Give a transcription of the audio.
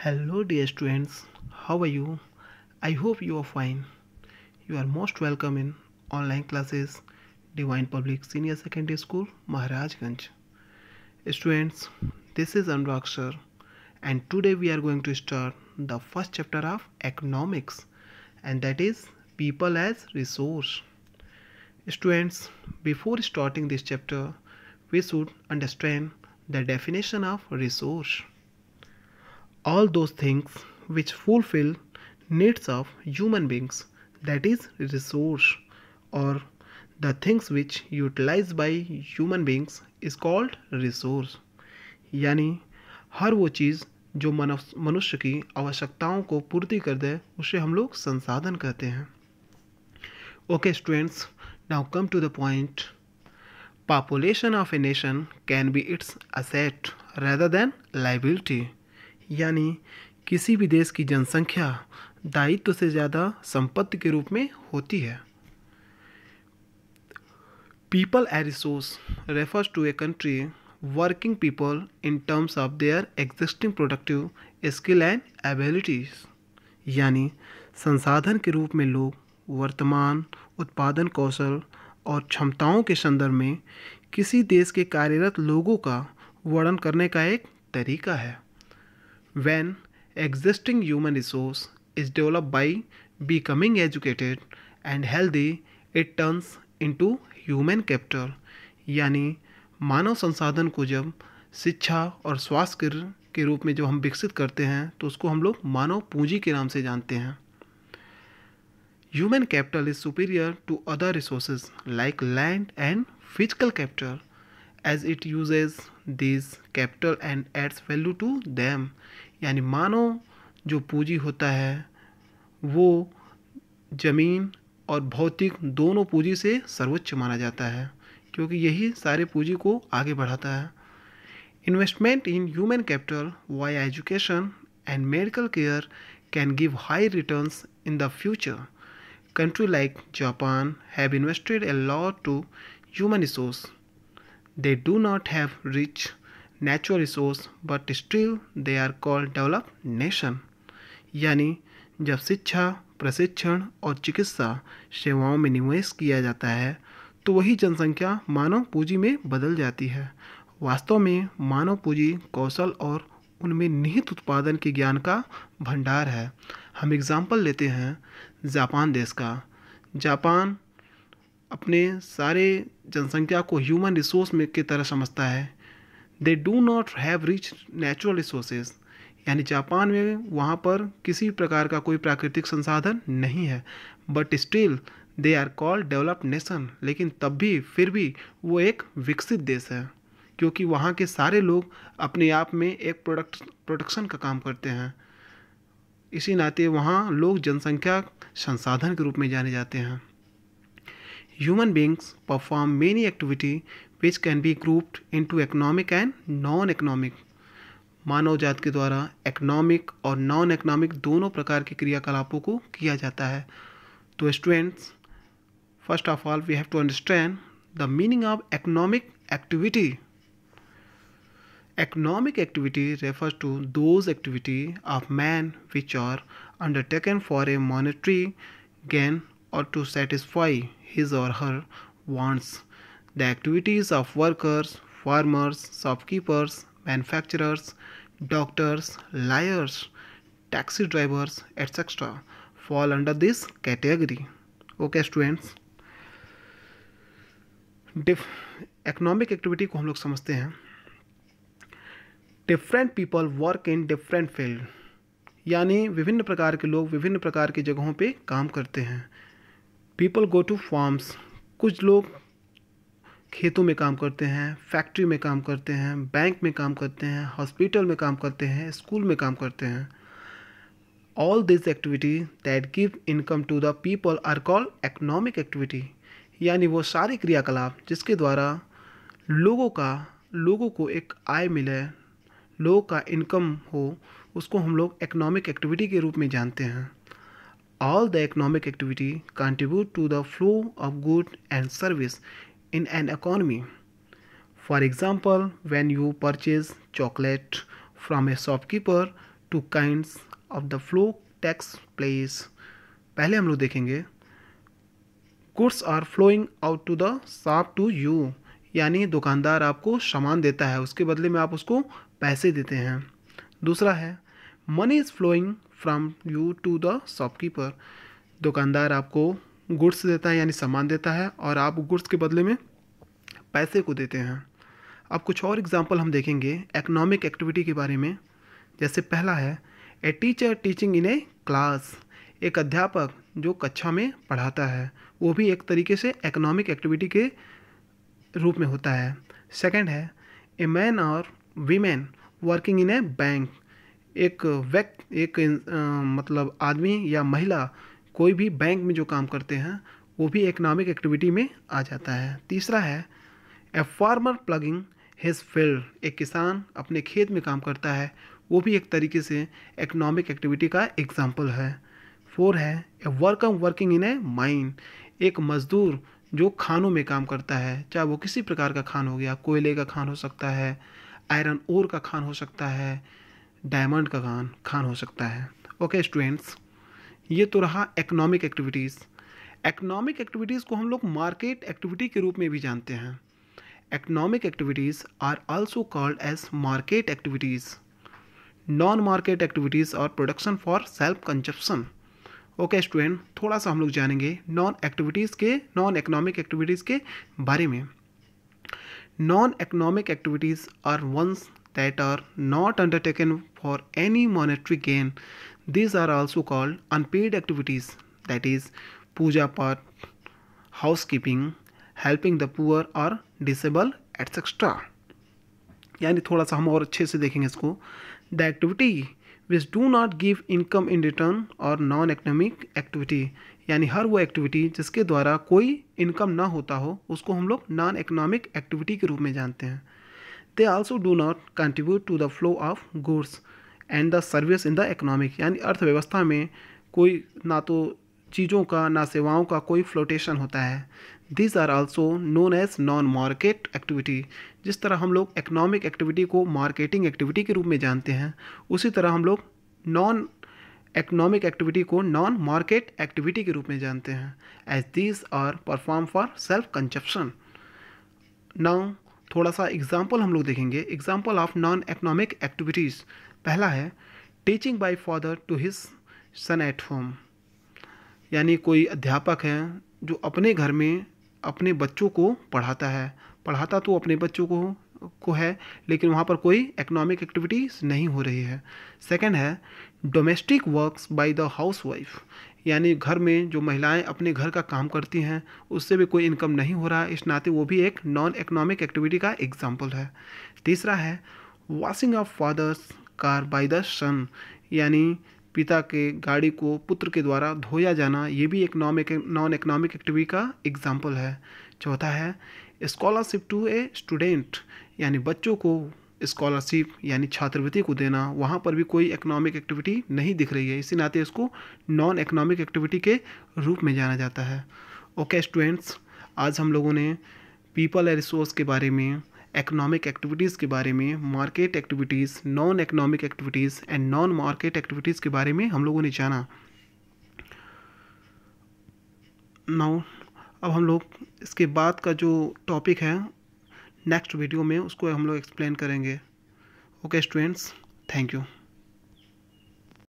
hello dear students how are you i hope you are fine you are most welcome in online classes divine public senior secondary school maharajganj students this is anurag sir and today we are going to start the first chapter of economics and that is people as resource students before starting this chapter we should understand the definition of resource all those things which fulfill needs of human beings that is resource or the things which utilized by human beings is called resource यानी हर वो चीज़ जो मनुष्य की आवश्यकताओं को पूर्ति कर दे उसे हम लोग संसाधन कहते हैं okay students now come to the point population of a nation can be its asset rather than liability यानी किसी भी देश की जनसंख्या दायित्व से ज़्यादा संपत्ति के रूप में होती है people a resource refers to a country working people in terms of their existing productive skill and abilities यानी संसाधन के रूप में लोग वर्तमान उत्पादन कौशल और क्षमताओं के संदर्भ में किसी देश के कार्यरत लोगों का वर्णन करने का एक तरीका है when existing human resource is developed by becoming educated and healthy it turns into human capital यानी मानव संसाधन को जब शिक्षा और स्वास्थ्य के रूप में जब हम विकसित करते हैं तो उसको हम लोग मानव पूंजी के नाम से जानते हैं human capital is superior to other resources like land and physical capital as it uses this capital and adds value to them यानी मानव जो पूंजी होता है वो ज़मीन और भौतिक दोनों पूंजी से सर्वोच्च माना जाता है क्योंकि यही सारे पूंजी को आगे बढ़ाता है investment in human capital via education and medical care can give high returns in the future country like Japan have invested a lot to human resource They do not have rich natural resource but still they are called develop nation यानी जब शिक्षा प्रशिक्षण और चिकित्सा सेवाओं में निवेश किया जाता है तो वही जनसंख्या मानव पूंजी में बदल जाती है वास्तव में मानव पूंजी कौशल और उनमें निहित उत्पादन के ज्ञान का भंडार है हम एग्ज़ाम्पल लेते हैं जापान देश का जापान अपने सारे जनसंख्या को ह्यूमन रिसोर्स में की तरह समझता है they do not have rich natural resources यानी जापान में वहाँ पर किसी प्रकार का कोई प्राकृतिक संसाधन नहीं है but still they are called developed nation लेकिन तब भी फिर भी वो एक विकसित देश है क्योंकि वहाँ के सारे लोग अपने आप में एक प्रोडक्ट प्रोडक्शन का काम करते हैं इसी नाते वहाँ लोग जनसंख्या संसाधन के रूप में जाने जाते हैं human beings perform many activity which can be grouped into economic and non-economic मानव जात के द्वारा इकोनॉमिक और नॉन इकोनॉमिक दोनों प्रकार के क्रियाकलापों को किया जाता है तो students first of all we have to understand the meaning of economic activity economic activity refers to those activity of man which are undertaken for a monetary gain or to satisfy his or her wants. The activities of workers, farmers, shopkeepers, manufacturers, doctors, liars, taxi drivers, etc. fall under this category. Okay, students. Economic activity को हम लोग समझते हैं different people work in different field यानी विभिन्न प्रकार के लोग विभिन्न प्रकार की जगहों पे काम करते हैं पीपल गो टू फार्म्स कुछ लोग खेतों में काम करते हैं फैक्ट्री में काम करते हैं बैंक में काम करते हैं हॉस्पिटल में काम करते हैं स्कूल में काम करते हैं all this activity that give income to the people are call economic activity यानी वो सारे क्रियाकलाप जिसके द्वारा लोगों का लोगों को एक आय मिले लोगों का इनकम हो उसको हम लोग इकोनॉमिक एक्टिविटी के रूप में जानते हैं all the economic activity contribute to the flow of goods and service in an economy for example when you purchase chocolate from a shopkeeper two kinds of the flow takes place पहले हम लोग देखेंगे goods are flowing out to the shop to you यानी दुकानदार आपको सामान देता है उसके बदले में आप उसको पैसे देते हैं दूसरा है money is flowing from you to the shopkeeper दुकानदार आपको गुड्स देता है यानी सामान देता है और आप गुड्स के बदले में पैसे को देते हैं अब कुछ और एग्जाम्पल हम देखेंगे इकोनॉमिक एक्टिविटी के बारे में जैसे पहला है a teacher teaching in a class एक अध्यापक जो कक्षा में पढ़ाता है वो भी एक तरीके से इकोनॉमिक एक्टिविटी के रूप में होता है सेकंड है ए मैन और women working in a bank एक व्यक्ति एक मतलब आदमी या महिला कोई भी बैंक में जो काम करते हैं वो भी इकनॉमिक एक्टिविटी में आ जाता है तीसरा है a farmer ploughing his field एक किसान अपने खेत में काम करता है वो भी एक तरीके से इकनॉमिक एक्टिविटी का एग्जाम्पल है फोर है a work working in a mine एक मज़दूर जो खानों में काम करता है चाहे वो किसी प्रकार का खान हो गया कोयले का खान हो सकता है आयरन ओर का खान हो सकता है डायमंड का खान खान हो सकता है ओके स्टूडेंट्स ये तो रहा इकोनॉमिक एक्टिविटीज़ इकोनॉमिक एक्टिविटीज़ को हम लोग मार्केट एक्टिविटी के रूप में भी जानते हैं economic activities are also called as market activities non market activities और production for self consumption okay student थोड़ा सा हम लोग जानेंगे नॉन एक्टिविटीज़ के नॉन इकोनॉमिक एक्टिविटीज़ के बारे में non economic activities are ones that are not undertaken for any monetary gain. These are also called unpaid activities, that is, puja part, housekeeping, helping the poor और disable etcetera यानी थोड़ा सा हम और अच्छे से देखेंगे इसको the activity which do not give income in return और नॉन इकोनॉमिक एक्टिविटी यानी हर वो एक्टिविटी जिसके द्वारा कोई इनकम ना होता हो उसको हम लोग नॉन इकोनॉमिक एक्टिविटी के रूप में जानते हैं they also do not contribute to the flow of goods and the service in the economic यानी अर्थव्यवस्था में कोई ना तो चीज़ों का ना सेवाओं का कोई फ्लोटेशन होता है this are also known as non market activity जिस तरह हम लोग इकोनॉमिक एक्टिविटी को मार्केटिंग एक्टिविटी के रूप में जानते हैं उसी तरह हम लोग नॉन इकोनॉमिक एक्टिविटी को नॉन मार्केट एक्टिविटी के रूप में जानते हैं as these are perform for self consumption now थोड़ा सा एग्जाम्पल हम लोग देखेंगे example of non economic activities पहला है teaching by father to his son at home यानी कोई अध्यापक है जो अपने घर में अपने बच्चों को पढ़ाता है पढ़ाता तो अपने बच्चों को को है लेकिन वहाँ पर कोई इकोनॉमिक एक्टिविटीज़ नहीं हो रही है सेकंड है domestic works by the housewife यानी घर में जो महिलाएं अपने घर का काम करती हैं उससे भी कोई इनकम नहीं हो रहा है इस नाते वो भी एक नॉन इकोनॉमिक एक्टिविटी का एग्जाम्पल है तीसरा है washing of father's car by the son यानी पिता के गाड़ी को पुत्र के द्वारा धोया जाना ये भी एक नॉन इकोनॉमिक एक्टिविटी का एग्जाम्पल है चौथा है स्कॉलरशिप टू ए स्टूडेंट यानी बच्चों को स्कॉलरशिप यानी छात्रवृत्ति को देना वहाँ पर भी कोई इकोनॉमिक एक्टिविटी नहीं दिख रही है इसी नाते इसको नॉन इकोनॉमिक एक्टिविटी के रूप में जाना जाता है ओके स्टूडेंट्स आज हम लोगों ने पीपल एंड रिसोर्स के बारे में इकोनॉमिक एक्टिविटीज़ के बारे में market activities non economic activities and non market activities के बारे में हम लोगों ने जाना नाउ अब हम लोग इसके बाद का जो टॉपिक है नेक्स्ट वीडियो में उसको हम लोग एक्सप्लेन करेंगे ओके स्टूडेंट्स थैंक यू